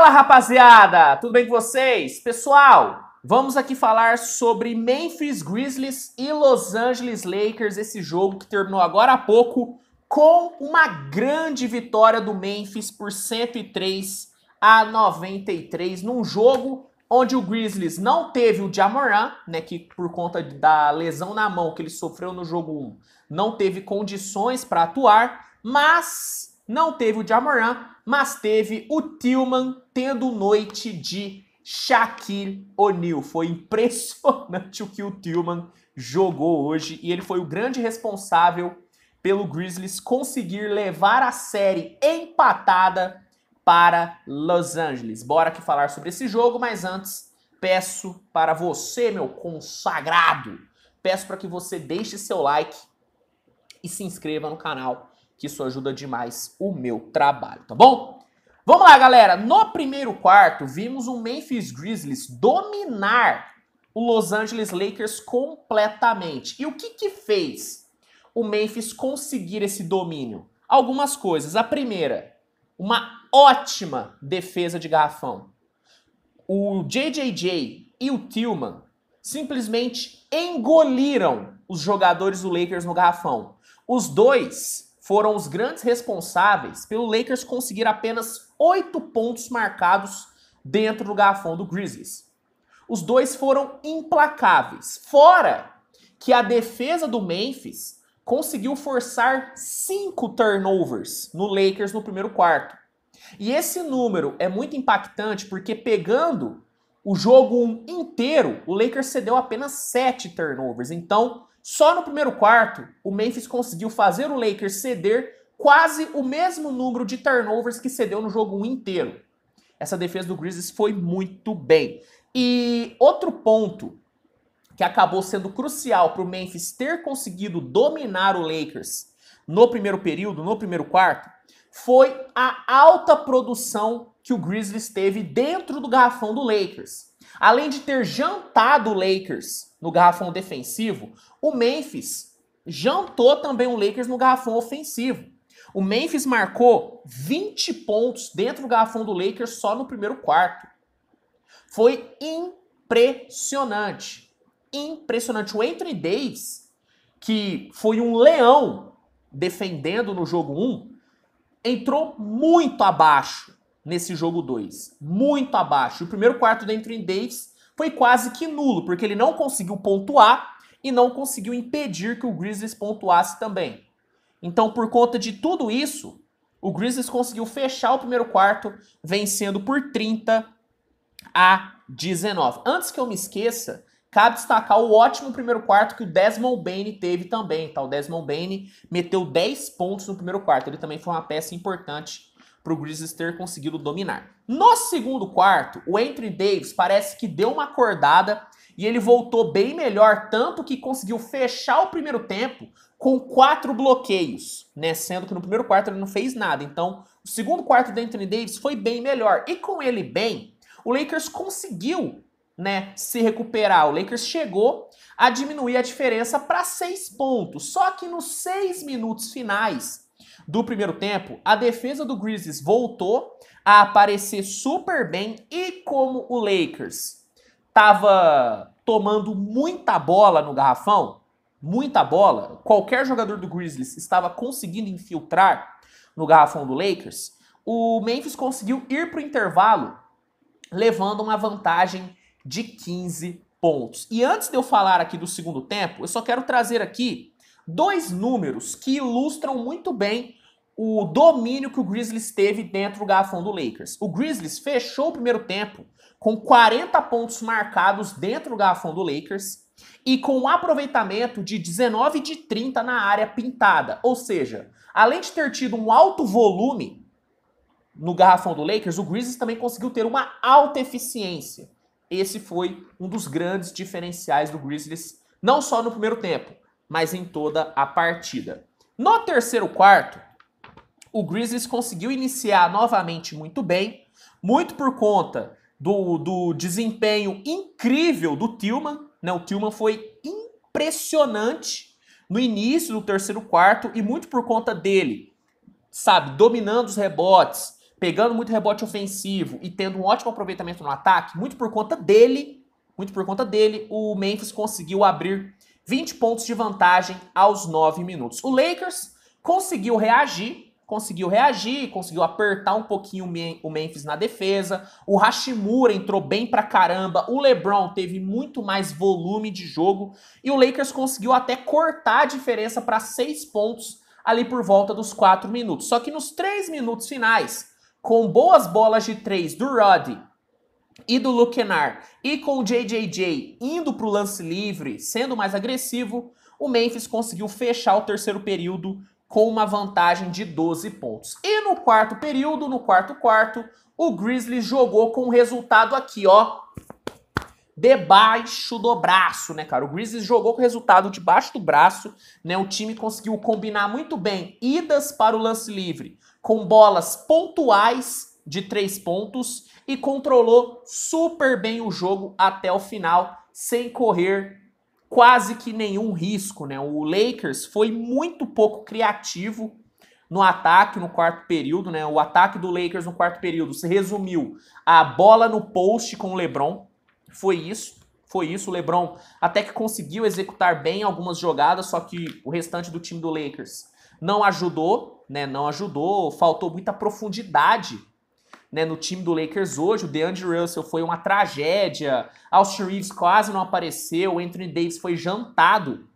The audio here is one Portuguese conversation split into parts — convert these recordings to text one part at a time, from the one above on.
Fala rapaziada, tudo bem com vocês? Pessoal, vamos aqui falar sobre Memphis Grizzlies e Los Angeles Lakers, esse jogo que terminou agora há pouco com uma grande vitória do Memphis por 103 a 93 num jogo onde o Grizzlies não teve o Jamoran, né, que por conta da lesão na mão que ele sofreu no jogo 1, não teve condições para atuar, mas não teve o Jamoran, mas teve o Tillman tendo noite de Shaquille O'Neal. Foi impressionante o que o Tillman jogou hoje e ele foi o grande responsável pelo Grizzlies conseguir levar a série empatada para Los Angeles. Bora que falar sobre esse jogo, mas antes peço para você, meu consagrado, peço para que você deixe seu like e se inscreva no canal que isso ajuda demais o meu trabalho, tá bom? Vamos lá, galera. No primeiro quarto, vimos o Memphis Grizzlies dominar o Los Angeles Lakers completamente. E o que que fez o Memphis conseguir esse domínio? Algumas coisas. A primeira, uma ótima defesa de garrafão. O JJJ e o Tillman simplesmente engoliram os jogadores do Lakers no garrafão. Os dois foram os grandes responsáveis pelo Lakers conseguir apenas oito pontos marcados dentro do garrafão do Grizzlies. Os dois foram implacáveis. Fora que a defesa do Memphis conseguiu forçar cinco turnovers no Lakers no primeiro quarto. E esse número é muito impactante porque pegando o jogo inteiro, o Lakers cedeu apenas sete turnovers. Então, só no primeiro quarto, o Memphis conseguiu fazer o Lakers ceder quase o mesmo número de turnovers que cedeu no jogo inteiro. Essa defesa do Grizzlies foi muito bem. E outro ponto que acabou sendo crucial para o Memphis ter conseguido dominar o Lakers no primeiro período, no primeiro quarto, foi a alta produção que o Grizzlies teve dentro do garrafão do Lakers. Além de ter jantado o Lakers no garrafão defensivo, o Memphis jantou também o Lakers no garrafão ofensivo. O Memphis marcou 20 pontos dentro do garrafão do Lakers só no primeiro quarto. Foi impressionante. Impressionante. O Anthony Davis, que foi um leão defendendo no jogo 1, entrou muito abaixo nesse jogo 2. Muito abaixo. O primeiro quarto do Anthony Davis foi quase que nulo, porque ele não conseguiu pontuar e não conseguiu impedir que o Grizzlies pontuasse também. Então, por conta de tudo isso, o Grizzlies conseguiu fechar o primeiro quarto, vencendo por 30 a 19. Antes que eu me esqueça, Cabe destacar o ótimo primeiro quarto que o Desmond Bane teve também, tá? O Desmond Bane meteu 10 pontos no primeiro quarto. Ele também foi uma peça importante para o Grizzlies ter conseguido dominar. No segundo quarto, o Anthony Davis parece que deu uma acordada e ele voltou bem melhor, tanto que conseguiu fechar o primeiro tempo com quatro bloqueios, né? Sendo que no primeiro quarto ele não fez nada. Então, o segundo quarto do Anthony Davis foi bem melhor. E com ele bem, o Lakers conseguiu né, se recuperar. O Lakers chegou a diminuir a diferença para seis pontos. Só que nos seis minutos finais do primeiro tempo, a defesa do Grizzlies voltou a aparecer super bem e como o Lakers estava tomando muita bola no garrafão, muita bola, qualquer jogador do Grizzlies estava conseguindo infiltrar no garrafão do Lakers, o Memphis conseguiu ir para o intervalo levando uma vantagem de 15 pontos. E antes de eu falar aqui do segundo tempo, eu só quero trazer aqui dois números que ilustram muito bem o domínio que o Grizzlies teve dentro do garrafão do Lakers. O Grizzlies fechou o primeiro tempo com 40 pontos marcados dentro do garrafão do Lakers e com um aproveitamento de 19 de 30 na área pintada. Ou seja, além de ter tido um alto volume no garrafão do Lakers, o Grizzlies também conseguiu ter uma alta eficiência esse foi um dos grandes diferenciais do Grizzlies, não só no primeiro tempo, mas em toda a partida. No terceiro quarto, o Grizzlies conseguiu iniciar novamente muito bem, muito por conta do, do desempenho incrível do Tillman. Né? O Tillman foi impressionante no início do terceiro quarto e muito por conta dele, sabe, dominando os rebotes, pegando muito rebote ofensivo e tendo um ótimo aproveitamento no ataque, muito por conta dele, muito por conta dele, o Memphis conseguiu abrir 20 pontos de vantagem aos 9 minutos. O Lakers conseguiu reagir, conseguiu reagir, conseguiu apertar um pouquinho o Memphis na defesa. O Hashimura entrou bem pra caramba. O LeBron teve muito mais volume de jogo e o Lakers conseguiu até cortar a diferença para 6 pontos ali por volta dos 4 minutos. Só que nos 3 minutos finais, com boas bolas de três do Roddy e do Lukenar e com o JJJ indo para o lance livre, sendo mais agressivo, o Memphis conseguiu fechar o terceiro período com uma vantagem de 12 pontos. E no quarto período, no quarto quarto, o Grizzlies jogou com o resultado aqui, ó, debaixo do braço, né, cara? O Grizzlies jogou com resultado debaixo do braço, né? O time conseguiu combinar muito bem idas para o lance livre com bolas pontuais de três pontos e controlou super bem o jogo até o final, sem correr quase que nenhum risco, né? O Lakers foi muito pouco criativo no ataque no quarto período, né? O ataque do Lakers no quarto período se resumiu a bola no post com o LeBron. Foi isso. Foi isso, o LeBron até que conseguiu executar bem algumas jogadas, só que o restante do time do Lakers não ajudou, né? Não ajudou, faltou muita profundidade. Né, no time do Lakers hoje, o DeAndre Russell foi uma tragédia, Austin Reeves quase não apareceu, Anthony Davis foi jantado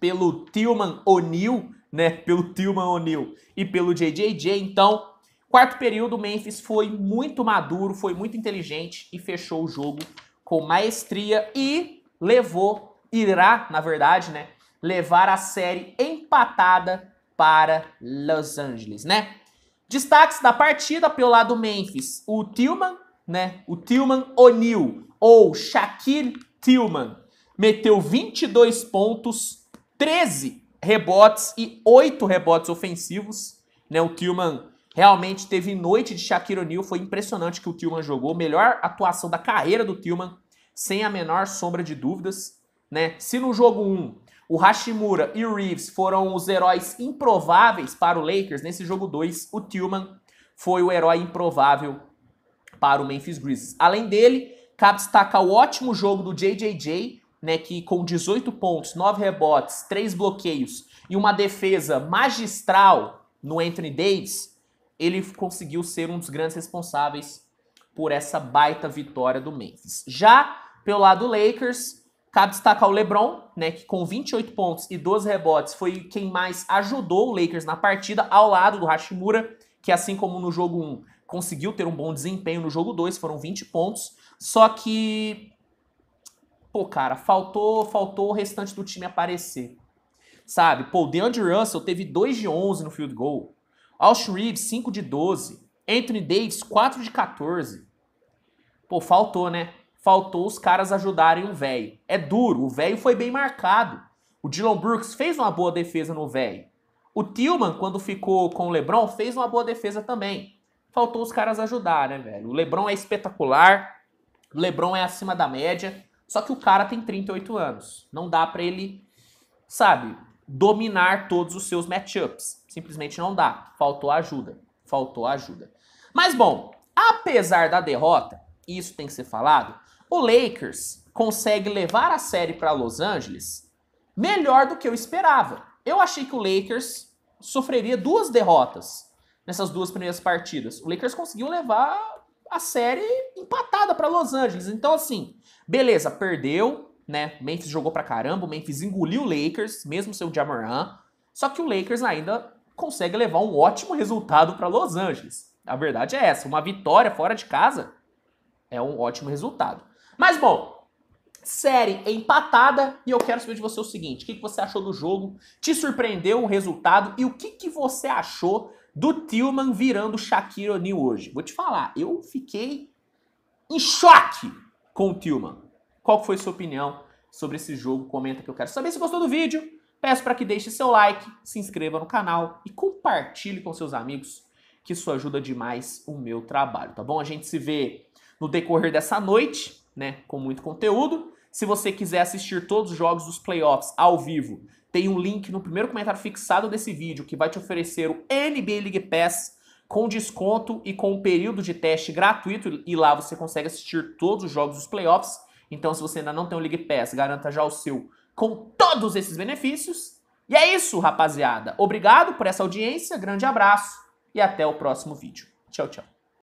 pelo Tillman O'Neal, né, pelo Tillman O'Neal e pelo JJJ. Então, quarto período, o Memphis foi muito maduro, foi muito inteligente e fechou o jogo com maestria e levou, irá, na verdade, né, levar a série empatada para Los Angeles, né? Destaques da partida pelo lado Memphis, o Tillman, né? O Tillman O'Neal ou Shaquille Tillman meteu 22 pontos, 13 rebotes e 8 rebotes ofensivos, né? O Tillman realmente teve noite de Shaquille O'Neal, foi impressionante que o Tillman jogou, melhor atuação da carreira do Tillman, sem a menor sombra de dúvidas, né? Se no jogo 1 o Hashimura e o Reeves foram os heróis improváveis para o Lakers nesse jogo 2. O Tillman foi o herói improvável para o Memphis Grizzlies. Além dele, cabe destacar o ótimo jogo do JJJ, né, que com 18 pontos, 9 rebotes, 3 bloqueios e uma defesa magistral no Anthony Davis, ele conseguiu ser um dos grandes responsáveis por essa baita vitória do Memphis. Já pelo lado do Lakers, Cabe destacar o LeBron, né, que com 28 pontos e 12 rebotes foi quem mais ajudou o Lakers na partida, ao lado do Hashimura, que assim como no jogo 1, conseguiu ter um bom desempenho no jogo 2, foram 20 pontos. Só que pô, cara, faltou, faltou o restante do time aparecer. Sabe? Pô, o DeAndre Russell teve 2 de 11 no field goal. Austin Reeves 5 de 12. Anthony Davis 4 de 14. Pô, faltou, né? faltou os caras ajudarem o velho. É duro, o velho foi bem marcado. O Dylan Brooks fez uma boa defesa no velho. O Tillman, quando ficou com o LeBron, fez uma boa defesa também. Faltou os caras ajudar, né, velho? O LeBron é espetacular, o LeBron é acima da média, só que o cara tem 38 anos. Não dá para ele, sabe, dominar todos os seus matchups. Simplesmente não dá. Faltou ajuda. Faltou ajuda. Mas bom, apesar da derrota, isso tem que ser falado, o Lakers consegue levar a série para Los Angeles melhor do que eu esperava. Eu achei que o Lakers sofreria duas derrotas nessas duas primeiras partidas. O Lakers conseguiu levar a série empatada para Los Angeles. Então, assim, beleza, perdeu, né? Memphis jogou para caramba, o Memphis engoliu o Lakers, mesmo o Jamoran. Só que o Lakers ainda consegue levar um ótimo resultado para Los Angeles. A verdade é essa, uma vitória fora de casa é um ótimo resultado. Mas bom, série empatada e eu quero saber de você o seguinte: o que, que você achou do jogo? Te surpreendeu o resultado e o que, que você achou do Tillman virando Shaquille O'Neal hoje? Vou te falar, eu fiquei em choque com o Tillman. Qual foi sua opinião sobre esse jogo? Comenta que eu quero saber. Se gostou do vídeo, peço para que deixe seu like, se inscreva no canal e compartilhe com seus amigos, que isso ajuda demais o meu trabalho, tá bom? A gente se vê no decorrer dessa noite né, com muito conteúdo. Se você quiser assistir todos os jogos dos playoffs ao vivo, tem um link no primeiro comentário fixado desse vídeo que vai te oferecer o NBA League Pass com desconto e com um período de teste gratuito e lá você consegue assistir todos os jogos dos playoffs. Então, se você ainda não tem o League Pass, garanta já o seu com todos esses benefícios. E é isso, rapaziada. Obrigado por essa audiência, grande abraço e até o próximo vídeo. Tchau, tchau.